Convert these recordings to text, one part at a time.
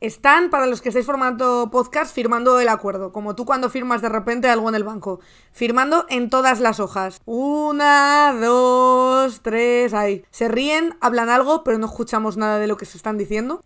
Están, para los que estáis formando podcast, firmando el acuerdo, como tú cuando firmas de repente algo en el banco. Firmando en todas las hojas. Una, dos, tres, ahí. Se ríen, hablan algo, pero no escuchamos nada de lo que se están diciendo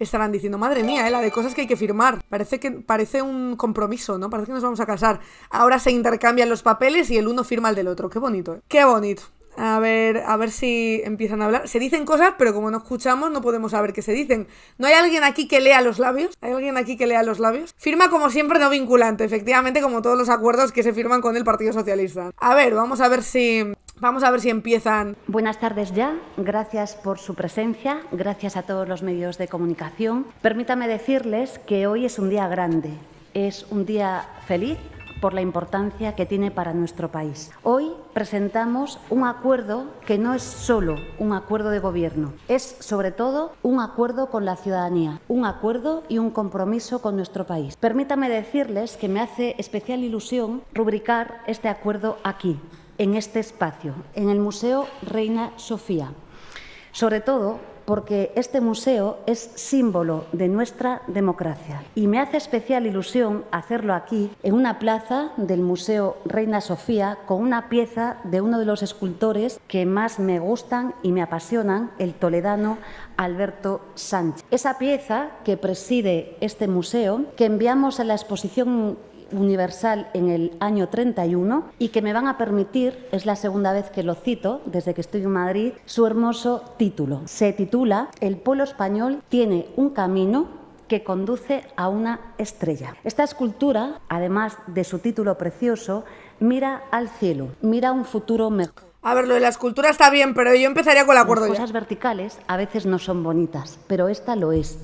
estarán diciendo, madre mía, eh, la de cosas que hay que firmar. Parece que parece un compromiso, ¿no? Parece que nos vamos a casar. Ahora se intercambian los papeles y el uno firma el del otro. Qué bonito, ¿eh? Qué bonito. A ver, a ver si empiezan a hablar. Se dicen cosas, pero como no escuchamos, no podemos saber qué se dicen. ¿No hay alguien aquí que lea los labios? ¿Hay alguien aquí que lea los labios? Firma como siempre no vinculante, efectivamente, como todos los acuerdos que se firman con el Partido Socialista. A ver, vamos a ver si Vamos a ver si empiezan. Buenas tardes ya. Gracias por su presencia. Gracias a todos los medios de comunicación. Permítame decirles que hoy es un día grande. Es un día feliz por la importancia que tiene para nuestro país. Hoy presentamos un acuerdo que no es solo un acuerdo de gobierno, es sobre todo un acuerdo con la ciudadanía, un acuerdo y un compromiso con nuestro país. Permítame decirles que me hace especial ilusión rubricar este acuerdo aquí, en este espacio, en el Museo Reina Sofía. Sobre todo porque este museo es símbolo de nuestra democracia. Y me hace especial ilusión hacerlo aquí, en una plaza del Museo Reina Sofía, con una pieza de uno de los escultores que más me gustan y me apasionan, el toledano Alberto Sánchez. Esa pieza que preside este museo, que enviamos a la exposición universal en el año 31 y que me van a permitir, es la segunda vez que lo cito desde que estoy en Madrid, su hermoso título. Se titula El polo español tiene un camino que conduce a una estrella. Esta escultura, además de su título precioso, mira al cielo, mira un futuro mejor. A ver, lo de la escultura está bien, pero yo empezaría con el acuerdo. Las cosas verticales a veces no son bonitas, pero esta lo es.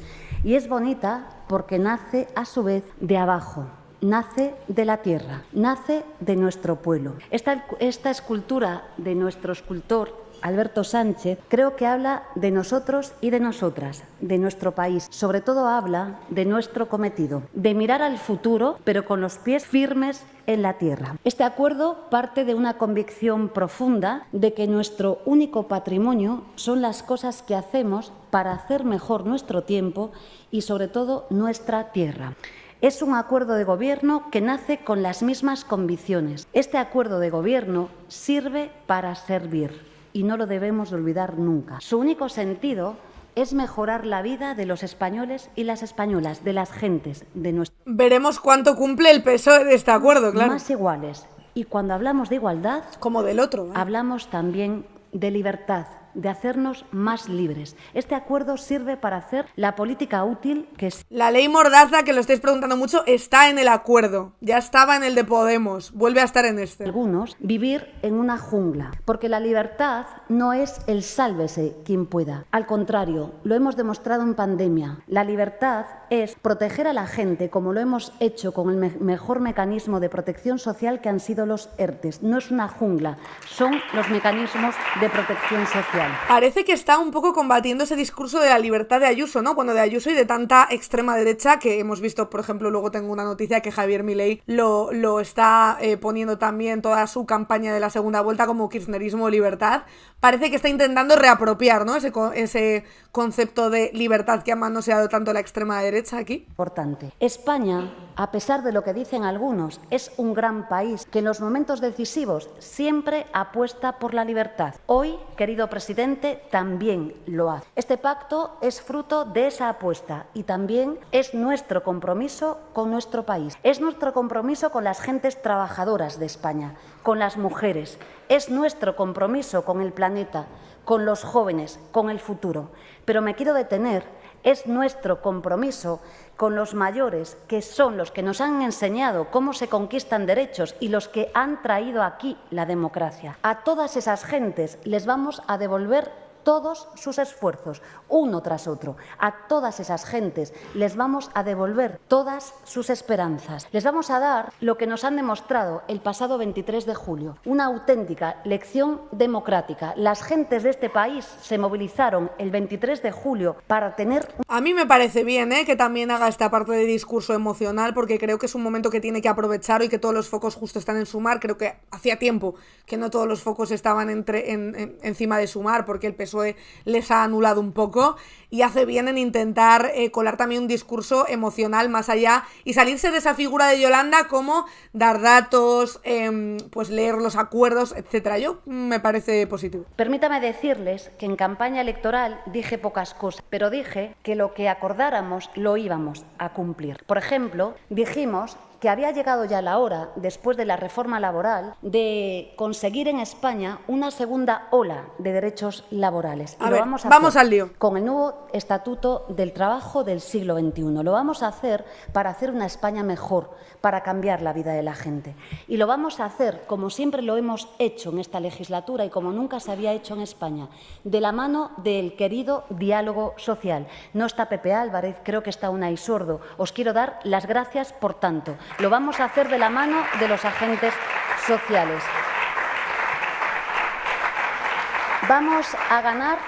Y es bonita porque nace a su vez de abajo, nace de la tierra, nace de nuestro pueblo. Esta, escultura de nuestro escultor Alberto Sánchez, creo que habla de nosotros y de nosotras, de nuestro país. Sobre todo habla de nuestro cometido, de mirar al futuro, pero con los pies firmes en la tierra. Este acuerdo parte de una convicción profunda de que nuestro único patrimonio son las cosas que hacemos para hacer mejor nuestro tiempo y sobre todo nuestra tierra. Es un acuerdo de gobierno que nace con las mismas convicciones. Este acuerdo de gobierno sirve para servir y no lo debemos de olvidar nunca. Su único sentido es mejorar la vida de los españoles y las españolas, de las gentes, de nuestro... Veremos cuánto cumple el PSOE de este acuerdo, claro. Más iguales. Y cuando hablamos de igualdad... Como del otro. ¿eh? Hablamos también de libertad, de hacernos más libres. Este acuerdo sirve para hacer la política útil que es... La ley Mordaza, que lo estáis preguntando mucho, está en el acuerdo. Ya estaba en el de Podemos, vuelve a estar en este. Algunos, vivir en una jungla, porque la libertad no es el sálvese quien pueda. Al contrario, lo hemos demostrado en pandemia. La libertad es proteger a la gente como lo hemos hecho con el mejor mecanismo de protección social que han sido los ERTES. No es una jungla, son los mecanismos de protección social. Parece que está un poco combatiendo ese discurso de la libertad de Ayuso, ¿no? Bueno, de Ayuso y de tanta extrema derecha que hemos visto, por ejemplo, luego tengo una noticia que Javier Milei lo, lo está eh, poniendo también toda su campaña de la segunda vuelta como kirchnerismo libertad. Parece que está intentando reapropiar, ¿no? Ese, ese concepto de libertad que ha manoseado tanto la extrema derecha aquí. Importante. España, a pesar de lo que dicen algunos, es un gran país que en los momentos decisivos siempre apuesta por la libertad. Hoy, querido presidente, también lo hace. Este pacto es fruto de esa apuesta y también es nuestro compromiso con nuestro país. Es nuestro compromiso con las gentes trabajadoras de España, con las mujeres. Es nuestro compromiso con el planeta, con los jóvenes, con el futuro. Pero me quiero detener es nuestro compromiso con los mayores, que son los que nos han enseñado cómo se conquistan derechos y los que han traído aquí la democracia. A todas esas gentes les vamos a devolver todos sus esfuerzos, uno tras otro. A todas esas gentes les vamos a devolver todas sus esperanzas. Les vamos a dar lo que nos han demostrado el pasado 23 de julio, una auténtica lección democrática. Las gentes de este país se movilizaron el 23 de julio para tener... A mí me parece bien ¿eh? que también haga esta parte de discurso emocional porque creo que es un momento que tiene que aprovechar y que todos los focos justo están en sumar. Creo que hacía tiempo que no todos los focos estaban entre, encima de sumar porque el peso e eh, les ha anulado un poco y hace bien en intentar eh, colar también un discurso emocional más allá y salirse de esa figura de Yolanda como dar datos, em, pues leer los acuerdos, etcétera. Yo mm, me parece positivo. Permítame decirles que en campaña electoral dije pocas cosas, pero dije que lo que acordáramos lo íbamos a cumplir. Por ejemplo, dijimos que había llegado ya la hora, después de la reforma laboral, de conseguir en España una segunda ola de derechos laborales. y lo vamos a hacer Con el nuevo Estatuto del Trabajo del siglo XXI. Lo vamos a hacer para hacer una España mejor, para cambiar la vida de la gente. Y lo vamos a hacer, como siempre lo hemos hecho en esta legislatura y como nunca se había hecho en España, de la mano del querido diálogo social. No está Pepe Álvarez, creo que está ahí Sordo. Os quiero dar las gracias por tanto. Lo vamos a hacer de la mano de los agentes sociales. Vamos a ganar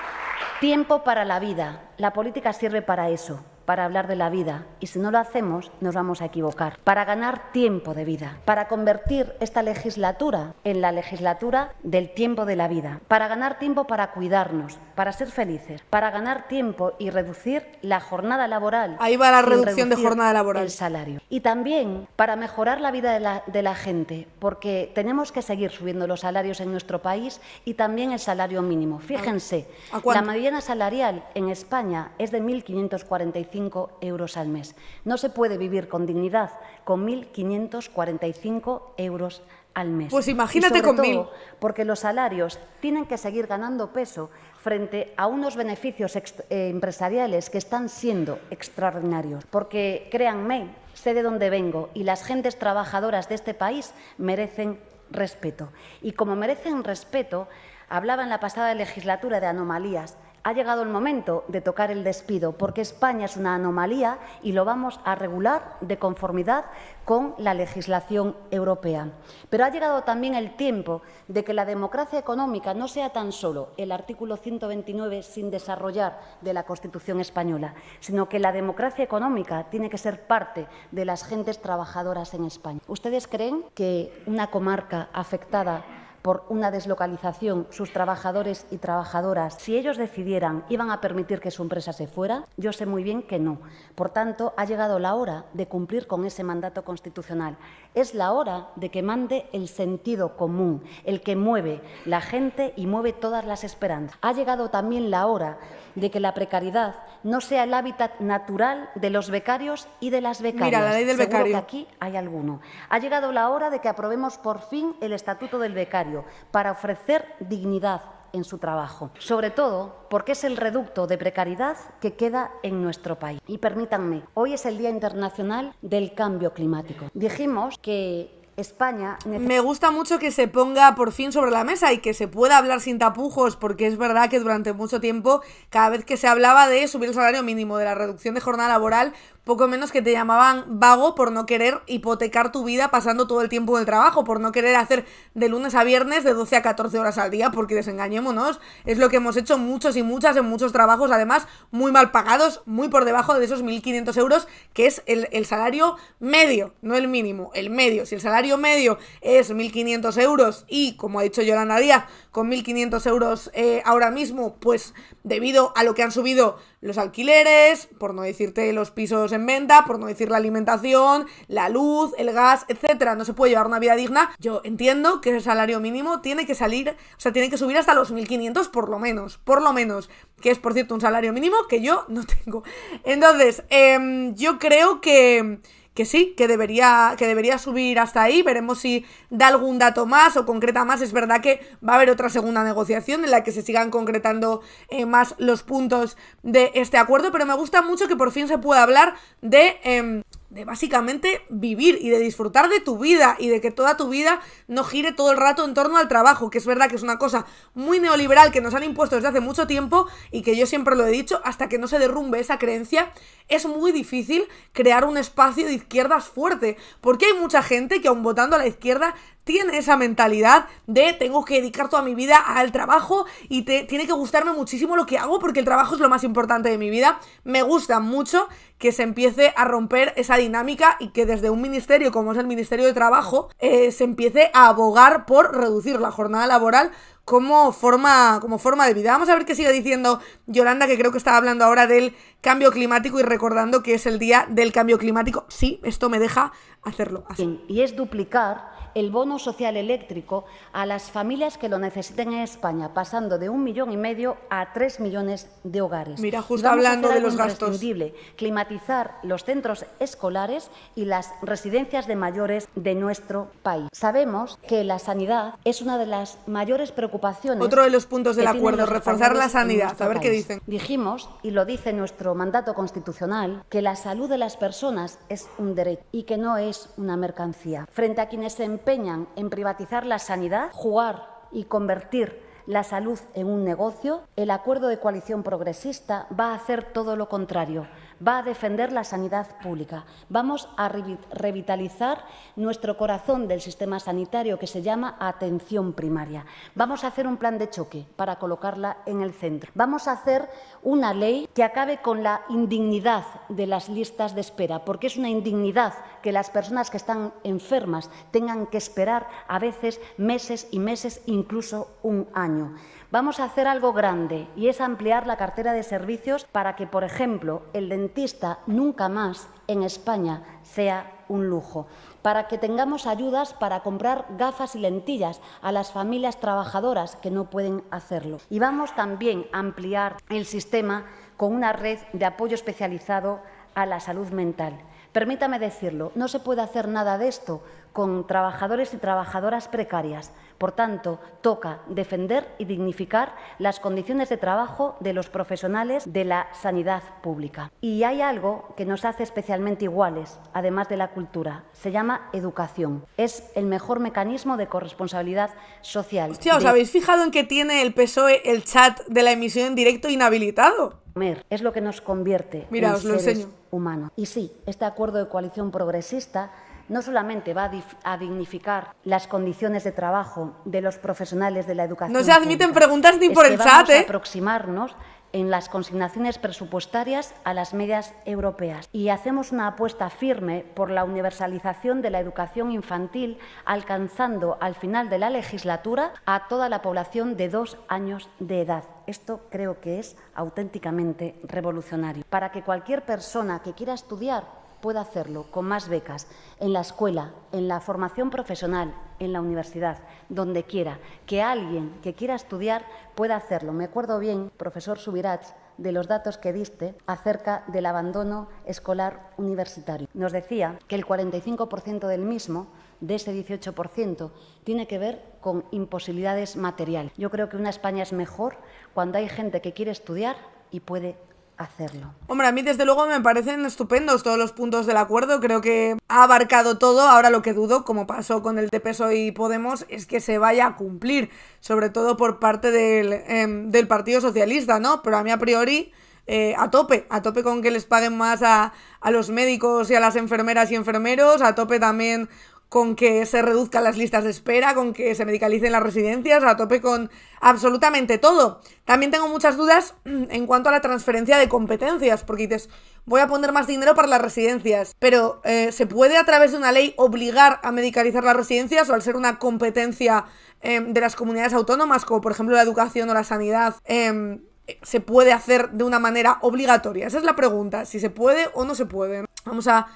tiempo para la vida. La política sirve para eso para hablar de la vida y si no lo hacemos nos vamos a equivocar. Para ganar tiempo de vida, para convertir esta legislatura en la legislatura del tiempo de la vida, para ganar tiempo para cuidarnos, para ser felices, para ganar tiempo y reducir la jornada laboral. Ahí va la reducción de jornada laboral. El salario. Y también para mejorar la vida de la, gente, porque tenemos que seguir subiendo los salarios en nuestro país y también el salario mínimo. Fíjense, la mediana salarial en España es de 1.545 euros al mes. No se puede vivir con dignidad con 1.545 euros al mes. Pues imagínate Porque los salarios tienen que seguir ganando peso frente a unos beneficios eh, empresariales que están siendo extraordinarios. Porque créanme, sé de dónde vengo y las gentes trabajadoras de este país merecen respeto. Y como merecen respeto, hablaba en la pasada legislatura de anomalías ha llegado el momento de tocar el despido, porque España es una anomalía y lo vamos a regular de conformidad con la legislación europea. Pero ha llegado también el tiempo de que la democracia económica no sea tan solo el artículo 129 sin desarrollar de la Constitución española, sino que la democracia económica tiene que ser parte de las gentes trabajadoras en España. ¿Ustedes creen que una comarca afectada por una deslocalización sus trabajadores y trabajadoras, si ellos decidieran iban a permitir que su empresa se fuera, yo sé muy bien que no. Por tanto, ha llegado la hora de cumplir con ese mandato constitucional. Es la hora de que mande el sentido común, el que mueve la gente y mueve todas las esperanzas. Ha llegado también la hora de que la precariedad no sea el hábitat natural de los becarios y de las becarias. Mira, la ley del becario. que aquí hay alguno. Ha llegado la hora de que aprobemos por fin el Estatuto del Becario para ofrecer dignidad en su trabajo, sobre todo porque es el reducto de precariedad que queda en nuestro país. Y permítanme, hoy es el Día Internacional del Cambio Climático. Dijimos que España... Me gusta mucho que se ponga por fin sobre la mesa y que se pueda hablar sin tapujos, porque es verdad que durante mucho tiempo, cada vez que se hablaba de subir el salario mínimo, de la reducción de jornada laboral, poco menos que te llamaban vago por no querer hipotecar tu vida pasando todo el tiempo del trabajo, por no querer hacer de lunes a viernes de 12 a 14 horas al día, porque desengañémonos, es lo que hemos hecho muchos y muchas en muchos trabajos, además muy mal pagados, muy por debajo de esos 1.500 euros, que es el, salario medio, no el mínimo, el medio. Si el salario medio es 1.500 euros y, como ha dicho Yolanda Díaz, con 1.500 euros eh, ahora mismo, pues debido a lo que han subido los alquileres, por no decirte los pisos en venta, por no decir la alimentación, la luz, el gas, etcétera. No se puede llevar una vida digna. Yo entiendo que el salario mínimo tiene que salir, o sea, tiene que subir hasta los 1500 por lo menos, por lo menos, que es por cierto un salario mínimo que yo no tengo. Entonces, em, yo creo que que sí, que debería, que debería subir hasta ahí. Veremos si da algún dato más o concreta más. Es verdad que va a haber otra segunda negociación en la que se sigan concretando eh, más los puntos de este acuerdo, pero me gusta mucho que por fin se pueda hablar de... Em, de básicamente vivir y de disfrutar de tu vida y de que toda tu vida no gire todo el rato en torno al trabajo, que es verdad que es una cosa muy neoliberal que nos han impuesto desde hace mucho tiempo y que yo siempre lo he dicho, hasta que no se derrumbe esa creencia, es muy difícil crear un espacio de izquierdas fuerte, porque hay mucha gente que aun votando a la izquierda tiene esa mentalidad de tengo que dedicar toda mi vida al trabajo y te, tiene que gustarme muchísimo lo que hago porque el trabajo es lo más importante de mi vida. Me gusta mucho que se empiece a romper esa dinámica y que desde un ministerio como es el Ministerio de Trabajo eh, se empiece a abogar por reducir la jornada laboral como forma, como forma de vida. Vamos a ver qué sigue diciendo Yolanda, que creo que estaba hablando ahora del cambio climático y recordando que es el día del cambio climático. Sí, esto me deja hacerlo. Así. Y es duplicar el bono social eléctrico a las familias que lo necesiten en España, pasando de un millón y medio a tres millones de hogares. Mira, justo hablando de los gastos. climatizar los centros escolares y las residencias de mayores de nuestro país. Sabemos que la sanidad es una de las mayores preocupaciones. Otro de los puntos del acuerdo, reforzar la sanidad. A ver qué dicen. Dijimos, y lo dice nuestro mandato constitucional que la salud de las personas es un derecho y que no es una mercancía. Frente a quienes se empeñan en privatizar la sanidad, jugar y convertir la salud en un negocio, el acuerdo de coalición progresista va a hacer todo lo contrario va a defender la sanidad pública. Vamos a revitalizar nuestro corazón del sistema sanitario que se llama atención primaria. Vamos a hacer un plan de choque para colocarla en el centro. Vamos a hacer una ley que acabe con la indignidad de las listas de espera, porque es una indignidad que las personas que están enfermas tengan que esperar a veces meses y meses, incluso un año. Vamos a hacer algo grande y es ampliar la cartera de servicios para que, por ejemplo, el dentista nunca más en España sea un lujo, para que tengamos ayudas para comprar gafas y lentillas a las familias trabajadoras que no pueden hacerlo. Y vamos también a ampliar el sistema con una red de apoyo especializado a la salud mental. Permítame decirlo, no se puede hacer nada de esto con trabajadores y trabajadoras precarias. Por tanto, toca defender y dignificar las condiciones de trabajo de los profesionales de la sanidad pública. Y hay algo que nos hace especialmente iguales, además de la cultura. Se llama educación. Es el mejor mecanismo de corresponsabilidad social. Hostia, ¿os habéis fijado en que tiene el PSOE el chat de la emisión en directo inhabilitado? Es lo que nos convierte en seres humanos. Y sí, este acuerdo de coalición progresista no solamente va a, dignificar las condiciones de trabajo de los profesionales de la educación. No se admiten preguntas ni por A ¿eh? aproximarnos en las consignaciones presupuestarias a las medias europeas y hacemos una apuesta firme por la universalización de la educación infantil, alcanzando al final de la legislatura a toda la población de dos años de edad. Esto creo que es auténticamente revolucionario. Para que cualquier persona que quiera estudiar pueda hacerlo con más becas en la escuela, en la formación profesional, en la universidad, donde quiera, que alguien que quiera estudiar pueda hacerlo. Me acuerdo bien, profesor Subirats, de los datos que diste acerca del abandono escolar universitario. Nos decía que el 45% del mismo, de ese 18%, tiene que ver con imposibilidades materiales. Yo creo que una España es mejor cuando hay gente que quiere estudiar y puede hacerlo. Hombre, a mí desde luego me parecen estupendos todos los puntos del acuerdo, creo que ha abarcado todo, ahora lo que dudo, como pasó con el de y Podemos, es que se vaya a cumplir, sobre todo por parte del, em, del Partido Socialista, ¿no? Pero a mí a priori... Eh, a tope, a tope con que les paguen más a, a los médicos y a las enfermeras y enfermeros, a tope también con que se reduzcan las listas de espera, con que se medicalicen las residencias, a tope con absolutamente todo. También tengo muchas dudas en cuanto a la transferencia de competencias, porque dices, voy a poner más dinero para las residencias, pero eh, ¿se puede a través de una ley obligar a medicalizar las residencias o al ser una competencia em, de las comunidades autónomas, como por ejemplo la educación o la sanidad? Em, se puede hacer de una manera obligatoria? Esa es la pregunta, si se puede o no se puede. Vamos a,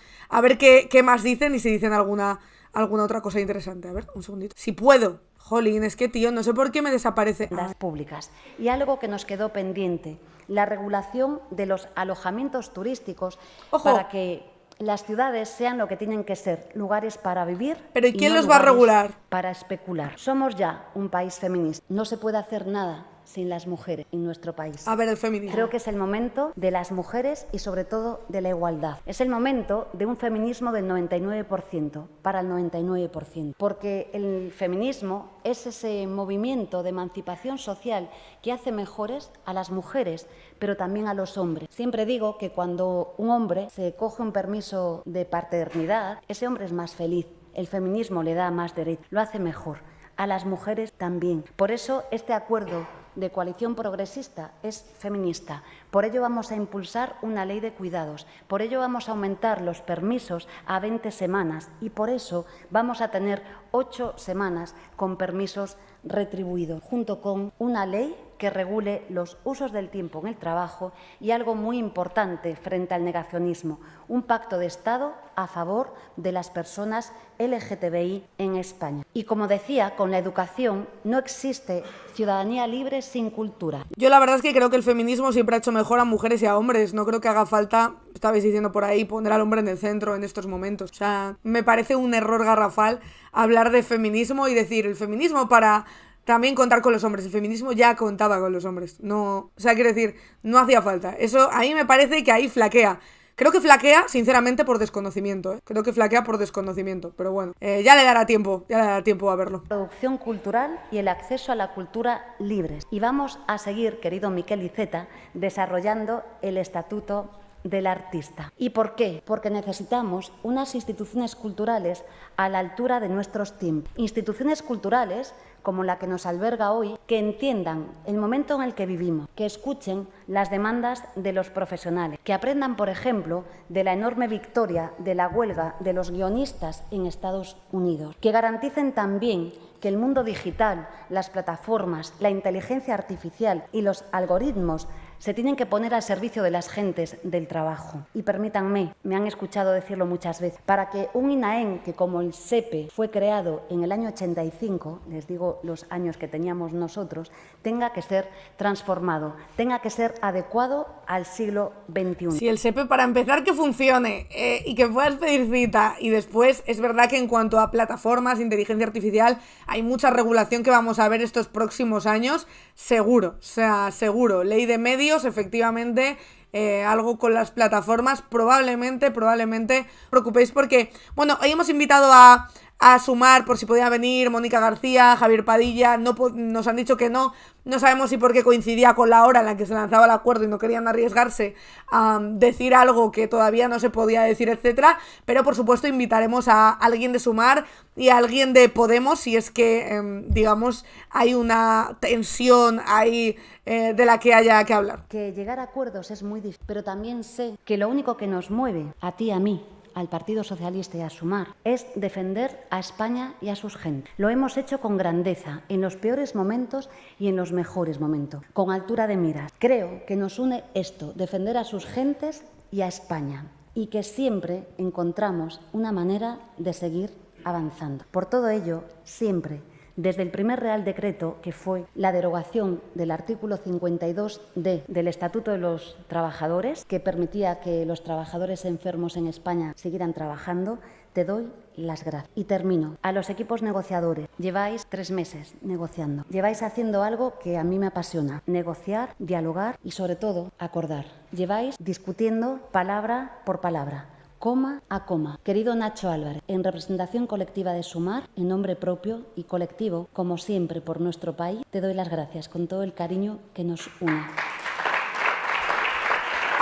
ver qué, qué más dicen y si dicen alguna alguna otra cosa interesante. A ver, un segundito. Si puedo. Jolín, es que tío, no sé por qué me desaparece. Las públicas. Y algo que nos quedó pendiente, la regulación de los alojamientos turísticos Ojo. para que las ciudades sean lo que tienen que ser, lugares para vivir. Pero ¿y quién los va a regular? Para especular. Somos ya un país feminista. No se puede hacer nada sin las mujeres en nuestro país. A ver, el feminismo. Creo que es el momento de las mujeres y sobre todo de la igualdad. Es el momento de un feminismo del 99% para el 99%, porque el feminismo es ese movimiento de emancipación social que hace mejores a las mujeres, pero también a los hombres. Siempre digo que cuando un hombre se coge un permiso de paternidad, ese hombre es más feliz. El feminismo le da más derecho, lo hace mejor. A las mujeres también. Por eso este acuerdo de coalición progresista es feminista. Por ello vamos a impulsar una ley de cuidados, por ello vamos a aumentar los permisos a 20 semanas y por eso vamos a tener ocho semanas con permisos retribuidos, junto con una ley que regule los usos del tiempo en el trabajo y algo muy importante frente al negacionismo, un pacto de Estado a favor de las personas LGTBI en España. Y como decía, con la educación no existe ciudadanía libre sin cultura. Yo la verdad es que creo que el feminismo siempre ha hecho mejor a mujeres y a hombres. No creo que haga falta, estabais diciendo por ahí, poner al hombre en el centro en estos momentos. O sea, me parece un error garrafal hablar de feminismo y decir el feminismo para también contar con los hombres. El feminismo ya contaba con los hombres. No, o sea, quiero decir, no hacía falta. Eso a mí me parece que ahí flaquea. Creo que flaquea, sinceramente, por desconocimiento. ¿eh? Creo que flaquea por desconocimiento, pero bueno, eh, ya le dará tiempo, ya le dará tiempo a verlo. Producción cultural y el acceso a la cultura libres. Y vamos a seguir, querido Miquel Iceta, desarrollando el estatuto del artista. ¿Y por qué? Porque necesitamos unas instituciones culturales a la altura de nuestros tiempos. Instituciones culturales como la que nos alberga hoy, que entiendan el momento en el que vivimos, que escuchen las demandas de los profesionales, que aprendan, por ejemplo, de la enorme victoria de la huelga de los guionistas en Estados Unidos, que garanticen también que el mundo digital, las plataformas, la inteligencia artificial y los algoritmos se tienen que poner al servicio de las gentes del trabajo. Y permítanme, me han escuchado decirlo muchas veces, para que un INAEN que como el SEPE fue creado en el año 85, les digo los años que teníamos nosotros, tenga que ser transformado, tenga que ser adecuado al siglo XXI. Si el SEPE para empezar que funcione eh, y que puedas pedir cita y después es verdad que en cuanto a plataformas, inteligencia artificial, hay mucha regulación que vamos a ver estos próximos años, seguro, o sea, seguro, ley de medios efectivamente, eh, algo con las plataformas, probablemente, probablemente, preocupéis porque, bueno, hoy hemos invitado a, a sumar por si podía venir Mónica García, Javier Padilla, no nos han dicho que no, no sabemos si porque coincidía con la hora en la que se lanzaba el acuerdo y no querían arriesgarse a um, decir algo que todavía no se podía decir, etcétera. Pero por supuesto invitaremos a alguien de Sumar y a alguien de Podemos si es que, em, digamos, hay una tensión ahí eh, de la que haya que hablar. Que llegar a acuerdos es muy difícil, pero también sé que lo único que nos mueve, a ti, a mí, al Partido Socialista y a Sumar es defender a España y a sus gentes. Lo hemos hecho con grandeza, en los peores momentos y en los mejores momentos, con altura de miras. Creo que nos une esto, defender a sus gentes y a España, y que siempre encontramos una manera de seguir avanzando. Por todo ello, siempre desde el primer Real Decreto, que fue la derogación del artículo 52D del Estatuto de los Trabajadores, que permitía que los trabajadores enfermos en España siguieran trabajando, te doy las gracias. Y termino. A los equipos negociadores. Lleváis tres meses negociando. Lleváis haciendo algo que a mí me apasiona. Negociar, dialogar y sobre todo acordar. Lleváis discutiendo palabra por palabra coma a coma. Querido Nacho Álvarez, en representación colectiva de Sumar, en nombre propio y colectivo, como siempre por nuestro país, te doy las gracias con todo el cariño que nos une.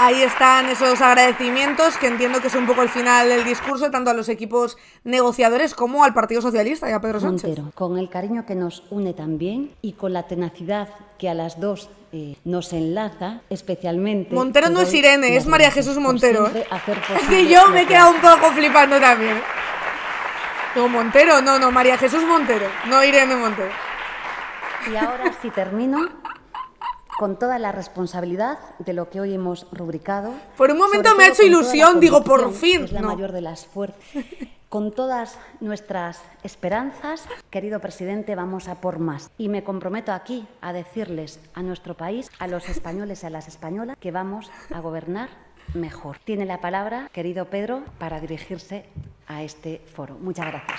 Ahí están esos agradecimientos que entiendo que es un poco el final del discurso, tanto a los equipos negociadores como al Partido Socialista y a Pedro Sánchez. Montero, con el cariño que nos une también y con la tenacidad que a las dos eh, nos enlaza, especialmente. Montero no es Irene, es María Jesús pues Montero. ¿eh? Es que yo me he quedado un poco flipando también. No, Montero, no, no, María Jesús Montero, no Irene Montero. Y ahora, si termino, con toda la responsabilidad de lo que hoy hemos rubricado. Por un momento me ha hecho ilusión, digo, por fin. la mayor de las fuerzas. Con todas nuestras esperanzas, querido presidente, vamos a por más. Y me comprometo aquí a decirles a nuestro país, a los españoles y a las españolas, que vamos a gobernar mejor. Tiene la palabra, querido Pedro, para dirigirse a este foro. Muchas gracias.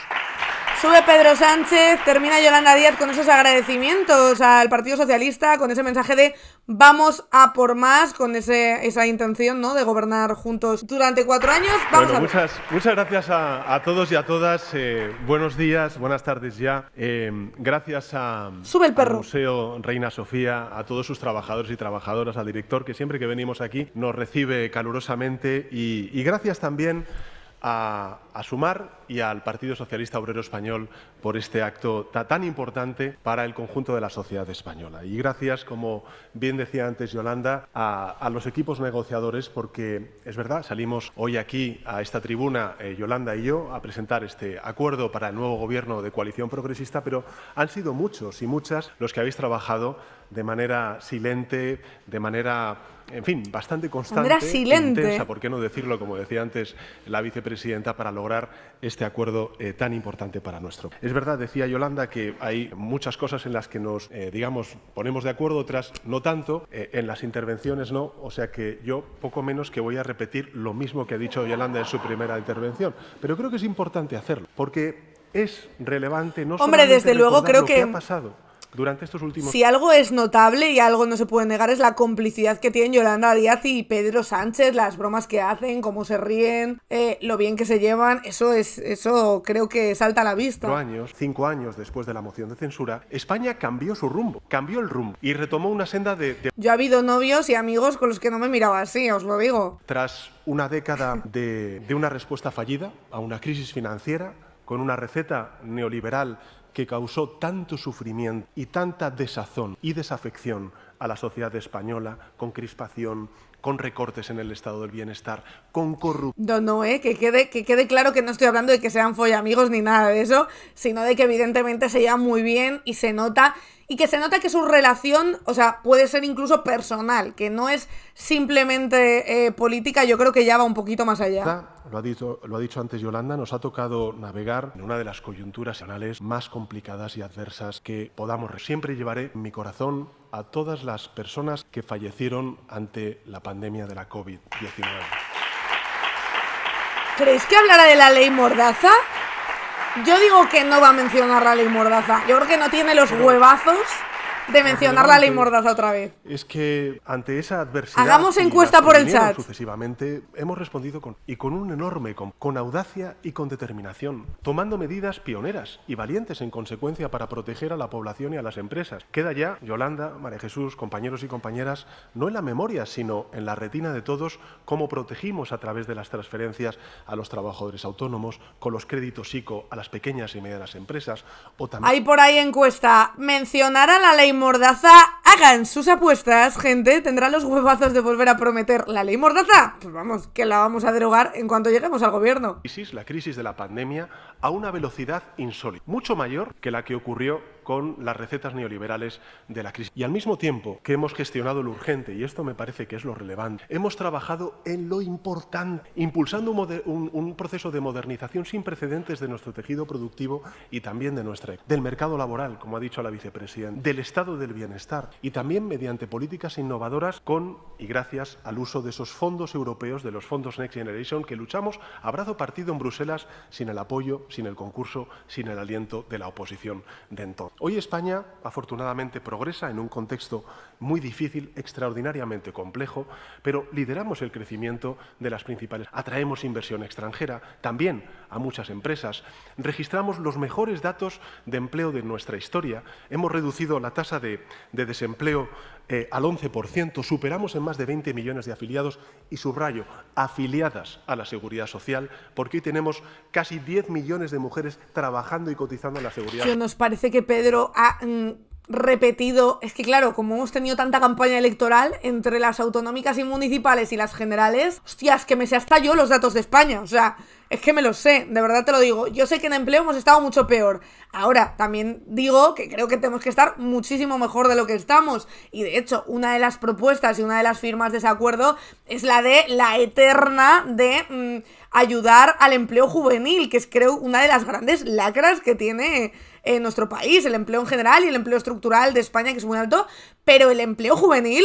Sube Pedro Sánchez, termina Yolanda Díaz con esos agradecimientos al Partido Socialista, con ese mensaje de vamos a por más, con ese, esa intención ¿no? de gobernar juntos durante cuatro años. muchas, muchas gracias a, todos y a todas. Eh, buenos días, buenas tardes ya. Eh, gracias a, Sube el perro. al Museo Reina Sofía, a todos sus trabajadores y trabajadoras, al director que siempre que venimos aquí nos recibe calurosamente y gracias también a, Sumar y al Partido Socialista Obrero Español por este acto tan importante para el conjunto de la sociedad española. Y gracias, como bien decía antes Yolanda, a, los equipos negociadores, porque es verdad, salimos hoy aquí a esta tribuna, eh, Yolanda y yo, a presentar este acuerdo para el nuevo gobierno de coalición progresista, pero han sido muchos y muchas los que habéis trabajado de manera silente, de manera, en fin, bastante constante, intensa, por qué no decirlo, como decía antes la vicepresidenta, para lograr este acuerdo eh, tan importante para nuestro. Es verdad, decía Yolanda, que hay muchas cosas en las que nos, eh, digamos, ponemos de acuerdo, otras no tanto, eh, en las intervenciones no, o sea que yo poco menos que voy a repetir lo mismo que ha dicho Yolanda en su primera intervención, pero creo que es importante hacerlo, porque es relevante no Hombre, desde luego creo lo que ha pasado, durante estos últimos... Si algo es notable y algo no se puede negar es la complicidad que tienen Yolanda Díaz y Pedro Sánchez, las bromas que hacen, cómo se ríen, eh, lo bien que se llevan, eso, es, eso creo que salta a la vista. años, cinco años después de la moción de censura, España cambió su rumbo, cambió el rumbo y retomó una senda de... Yo he habido novios y amigos con los que no me miraba así, os lo digo. Tras una década de, de una respuesta fallida a una crisis financiera, con una receta neoliberal que causó tanto sufrimiento y tanta desazón y desafección a la sociedad española con crispación, con recortes en el estado del bienestar, con corrupción. No, no, eh, que, quede, que quede claro que no estoy hablando de que sean follamigos ni nada de eso, sino de que evidentemente se llevan muy bien y se nota, y que se nota que su relación, o sea, puede ser incluso personal, que no es simplemente eh, política, yo creo que ya va un poquito más allá. Lo ha, dicho, lo ha dicho antes Yolanda, nos ha tocado navegar en una de las coyunturas nacionales más complicadas y adversas que podamos. Siempre llevaré mi corazón a todas las personas que fallecieron ante la pandemia de la COVID-19. ¿Creéis que hablará de la ley Mordaza? Yo digo que no va a mencionar la ley Mordaza. Yo creo que no tiene los huevazos de mencionar la ley Mordaza otra vez. Es que ante esa adversidad. Hagamos encuesta por el chat. Sucesivamente hemos respondido con, y con un enorme, con, audacia y con determinación, tomando medidas pioneras y valientes en consecuencia para proteger a la población y a las empresas. Queda ya Yolanda, María Jesús, compañeros y compañeras, no en la memoria, sino en la retina de todos, cómo protegimos a través de las transferencias a los trabajadores autónomos, con los créditos ICO a las pequeñas y medianas empresas, o también. Hay por ahí encuesta. ¿Mencionará la ley Mordaza. Hagan sus apuestas, gente. Tendrá los huevazos de volver a prometer la ley Mordaza. Pues vamos, que la vamos a derogar en cuanto lleguemos al gobierno. La crisis de la pandemia a una velocidad insólita, mucho mayor que la que ocurrió con las recetas neoliberales de la crisis. Y al mismo tiempo que hemos gestionado lo urgente, y esto me parece que es lo relevante, hemos trabajado en lo importante, impulsando un, proceso de modernización sin precedentes de nuestro tejido productivo y también de nuestra, del mercado laboral, como ha dicho la vicepresidenta, del estado del bienestar y también mediante políticas innovadoras con y gracias al uso de esos fondos europeos, de los fondos Next Generation, que luchamos a brazo partido en Bruselas sin el apoyo, sin el concurso, sin el aliento de la oposición de entonces. Hoy España, afortunadamente, progresa en un contexto muy difícil, extraordinariamente complejo, pero lideramos el crecimiento de las principales. Atraemos inversión extranjera, también a muchas empresas. Registramos los mejores datos de empleo de nuestra historia. Hemos reducido la tasa de, desempleo eh, al 11%. Superamos en más de 20 millones de afiliados y, subrayo, afiliadas a la Seguridad Social, porque hoy tenemos casi 10 millones de mujeres trabajando y cotizando en la Seguridad Social. Nos parece que Pedro ha... Mm, repetido, es que claro, como hemos tenido tanta campaña electoral entre las autonómicas y municipales y las generales, hostias, que me sé hasta yo los datos de España, o sea, es que me lo sé, de verdad te lo digo. Yo sé que en empleo hemos estado mucho peor. Ahora, también digo que creo que tenemos que estar muchísimo mejor de lo que estamos. Y de hecho, una de las propuestas y una de las firmas de ese acuerdo es la de la eterna de mm, ayudar al empleo juvenil, que es creo una de las grandes lacras que tiene en nuestro país, el empleo en general y el empleo estructural de España, que es muy alto, pero el empleo juvenil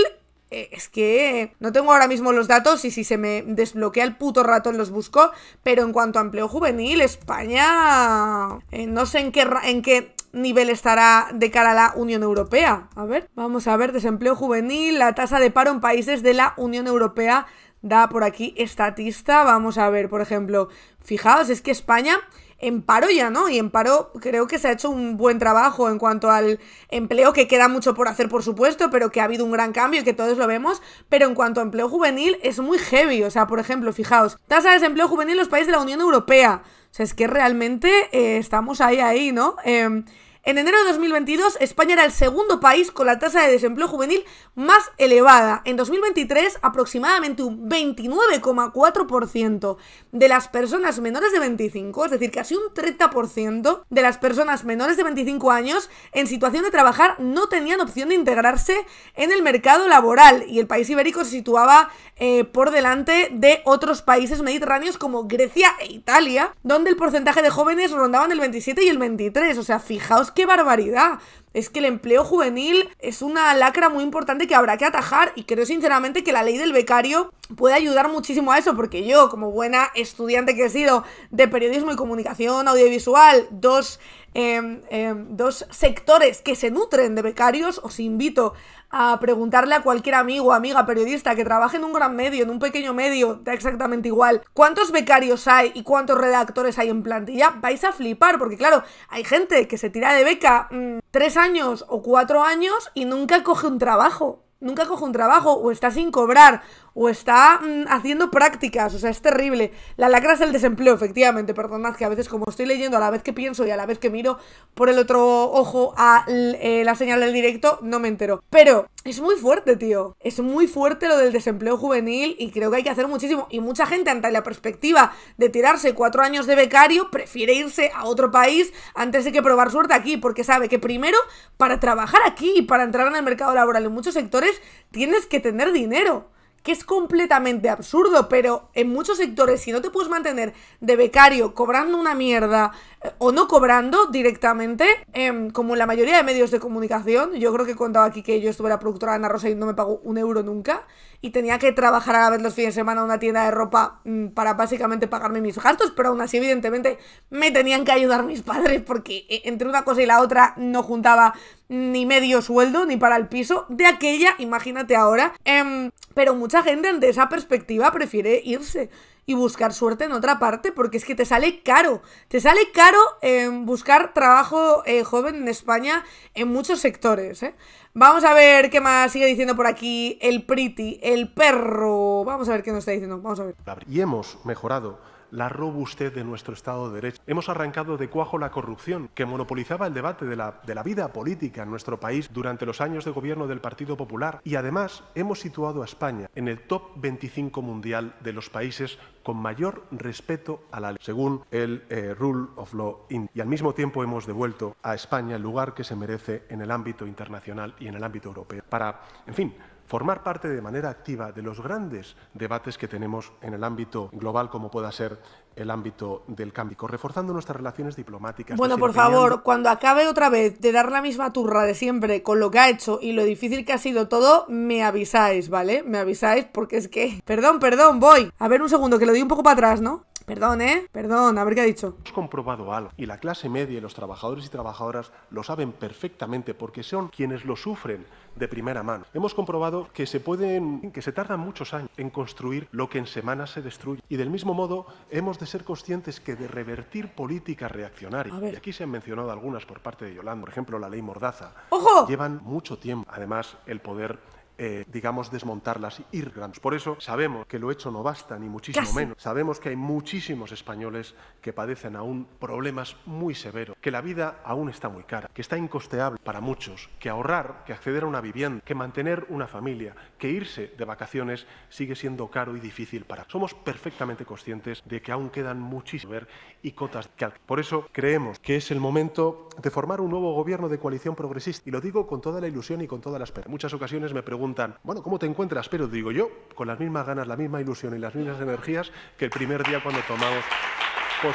eh, es que no tengo ahora mismo los datos y si se me desbloquea el puto ratón los busco, pero en cuanto a empleo juvenil, España eh, no sé en qué, en qué nivel estará de cara a la Unión Europea. A ver, vamos a ver, desempleo juvenil, la tasa de paro en países de la Unión Europea da por aquí estatista, vamos a ver, por ejemplo, fijaos, es que España en paro ya, ¿no? Y en paro creo que se ha hecho un buen trabajo en cuanto al empleo, que queda mucho por hacer, por supuesto, pero que ha habido un gran cambio y que todos lo vemos. Pero en cuanto a empleo juvenil, es muy heavy. O sea, por ejemplo, fijaos, tasa de desempleo juvenil en los países de la Unión Europea. O sea, es que realmente eh, estamos ahí, ahí, ¿no? Em, en enero de 2022, España era el segundo país con la tasa de desempleo juvenil más elevada. En 2023, aproximadamente un 29,4% de las personas menores de 25, es decir, casi un 30% de las personas menores de 25 años en situación de trabajar no tenían opción de integrarse en el mercado laboral y el país ibérico se situaba eh, por delante de otros países mediterráneos como Grecia e Italia, donde el porcentaje de jóvenes rondaban el 27 y el 23. O sea, fijaos qué barbaridad. Es que el empleo juvenil es una lacra muy importante que habrá que atajar y creo sinceramente que la ley del becario puede ayudar muchísimo a eso, porque yo, como buena estudiante que he sido de periodismo y comunicación audiovisual, dos, em, em, dos sectores que se nutren de becarios, os invito a preguntarle a cualquier amigo, amiga, periodista que trabaje en un gran medio, en un pequeño medio, da exactamente igual, cuántos becarios hay y cuántos redactores hay en plantilla, vais a flipar, porque claro, hay gente que se tira de beca mm, tres años o cuatro años y nunca coge un trabajo nunca coge un trabajo o está sin cobrar o está mm, haciendo prácticas, o sea, es terrible. La lacra es el desempleo, efectivamente, perdonad que a veces como estoy leyendo a la vez que pienso y a la vez que miro por el otro ojo a eh, la señal del directo, no me entero. Pero es muy fuerte, tío. Es muy fuerte lo del desempleo juvenil y creo que hay que hacer muchísimo. Y mucha gente, ante la perspectiva de tirarse cuatro años de becario, prefiere irse a otro país antes de que probar suerte aquí, porque sabe que primero, para trabajar aquí y para entrar en el mercado laboral en muchos sectores, tienes que tener dinero que es completamente absurdo, pero en muchos sectores, si no te puedes mantener de becario cobrando una mierda eh, o no cobrando directamente, em, como en la mayoría de medios de comunicación, yo creo que he contado aquí que yo estuve la productora Ana Rosa y no me pagó un euro nunca, y tenía que trabajar a la vez los fines de semana en una tienda de ropa mm, para básicamente pagarme mis gastos, pero aún así, evidentemente, me tenían que ayudar mis padres porque e, entre una cosa y la otra no juntaba ni medio sueldo, ni para el piso de aquella, imagínate ahora. Em, pero mucha gente de esa perspectiva prefiere irse y buscar suerte en otra parte, porque es que te sale caro. Te sale caro em, buscar trabajo eh, joven en España en muchos sectores. ¿eh? Vamos a ver qué más sigue diciendo por aquí el Pretty, el perro. Vamos a ver qué nos está diciendo. Vamos a ver. Y hemos mejorado la robustez de nuestro Estado de Derecho. Hemos arrancado de cuajo la corrupción, que monopolizaba el debate de la, vida política en nuestro país durante los años de gobierno del Partido Popular y además hemos situado a España en el top 25 mundial de los países con mayor respeto a la ley, según el eh, Rule of Law. y al mismo tiempo hemos devuelto a España el lugar que se merece en el ámbito internacional y en el ámbito europeo. Para, en fin, formar parte de manera activa de los grandes debates que tenemos en el ámbito global, como pueda ser el ámbito del cambio, reforzando nuestras relaciones diplomáticas. Bueno, por favor, cuando acabe otra vez de dar la misma turra de siempre con lo que ha hecho y lo difícil que ha sido todo, me avisáis, ¿vale? Me avisáis porque es que... Perdón, perdón, voy. A ver un segundo, que lo di un poco para atrás, ¿no? Perdón, ¿eh? Perdón, a ver qué ha dicho. Hemos comprobado algo y la clase media y los trabajadores y trabajadoras lo saben perfectamente porque son quienes lo sufren de primera mano. Hemos comprobado que se pueden, que se tardan muchos años en construir lo que en semanas se destruye. Y del mismo modo, hemos de ser conscientes que de revertir políticas reaccionarias, y aquí se han mencionado algunas por parte de Yolanda, por ejemplo, la ley Mordaza, ¡Ojo! llevan mucho tiempo. Además, el poder eh, digamos, desmontarlas, ir grandes. Por eso sabemos que lo hecho no basta, ni muchísimo menos. Sabemos que hay muchísimos españoles que padecen aún problemas muy severos, que la vida aún está muy cara, que está incosteable para muchos, que ahorrar, que acceder a una vivienda, que mantener una familia, que irse de vacaciones sigue siendo caro y difícil para. Somos perfectamente conscientes de que aún quedan muchísimas ver y cotas que Por eso creemos que es el momento de formar un nuevo gobierno de coalición progresista. Y lo digo con toda la ilusión y con toda la esperanza. muchas ocasiones me pregunto bueno, ¿cómo te encuentras? Pero digo yo, con las mismas ganas, la misma ilusión y las mismas energías que el primer día cuando tomamos.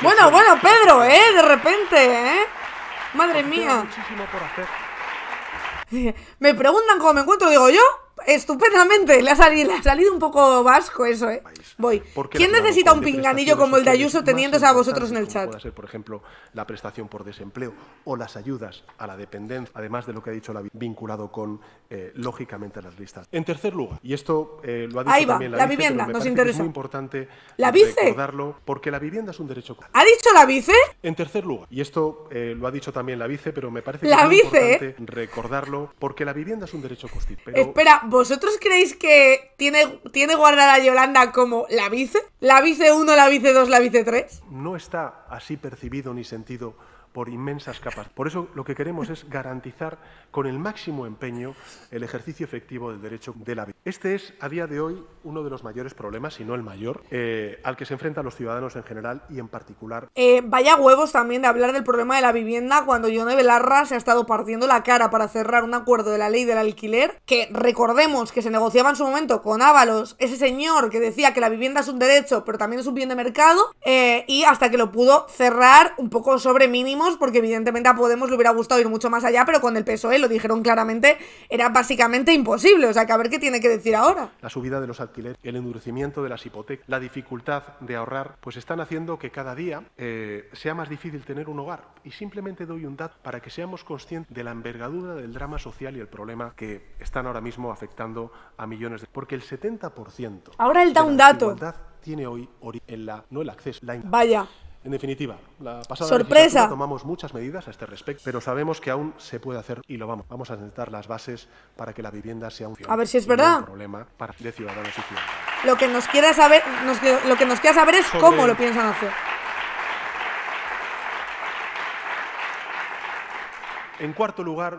Bueno, bueno, Pedro, ¿eh? De repente, ¿eh? Madre mía. Muchísimo por hacer. me preguntan cómo me encuentro, digo yo estupendamente. Le ha, salido, ha salido un poco vasco eso, ¿eh? Voy. ¿Quién necesita un pinganillo como el de Ayuso teniéndose a vosotros en el chat? ser, por ejemplo, la prestación por desempleo o las ayudas a la dependencia, además de lo que ha dicho la vinculado con, eh, lógicamente, las listas. En tercer lugar, y esto eh, lo ha dicho también la, vice, vivienda, nos interesa. muy importante ¿La vice? recordarlo porque la vivienda es un derecho. ¿Ha dicho la vice? En tercer lugar, y esto eh, lo ha dicho también la vice, pero me parece que es muy importante recordarlo porque la vivienda es un derecho constitucional. Espera, ¿vosotros creéis que tiene, tiene guardada Yolanda como la vice? ¿La vice 1, la vice 2, la vice 3? No está así percibido ni sentido por inmensas capas. Por eso lo que queremos es garantizar con el máximo empeño el ejercicio efectivo del derecho de la vida. Este es, a día de hoy, uno de los mayores problemas, si no el mayor, eh, al que se enfrentan los ciudadanos en general y en particular. Eh, vaya huevos también de hablar del problema de la vivienda cuando Yone Belarra se ha estado partiendo la cara para cerrar un acuerdo de la ley del alquiler, que recordemos que se negociaba en su momento con Ábalos, ese señor que decía que la vivienda es un derecho, pero también es un bien de mercado, eh, y hasta que lo pudo cerrar un poco sobre mínimo porque evidentemente a Podemos le hubiera gustado ir mucho más allá, pero con el PSOE lo dijeron claramente, era básicamente imposible. O sea, que a ver qué tiene que decir ahora. La subida de los alquileres, el endurecimiento de las hipotecas, la dificultad de ahorrar, pues están haciendo que cada día eh, sea más difícil tener un hogar. Y simplemente doy un dato para que seamos conscientes de la envergadura del drama social y el problema que están ahora mismo afectando a millones de... Porque el 70%... Ahora él da un dato. tiene hoy en la, no el acceso, la... Vaya. En definitiva, la pasada ¡Sorpresa! tomamos muchas medidas a este respecto, pero sabemos que aún se puede hacer y lo vamos. Vamos a sentar las bases para que la vivienda sea un, problema para de ciudadanos y ciudadanas. Lo que nos saber, lo que nos queda saber es cómo lo piensan hacer. En cuarto lugar,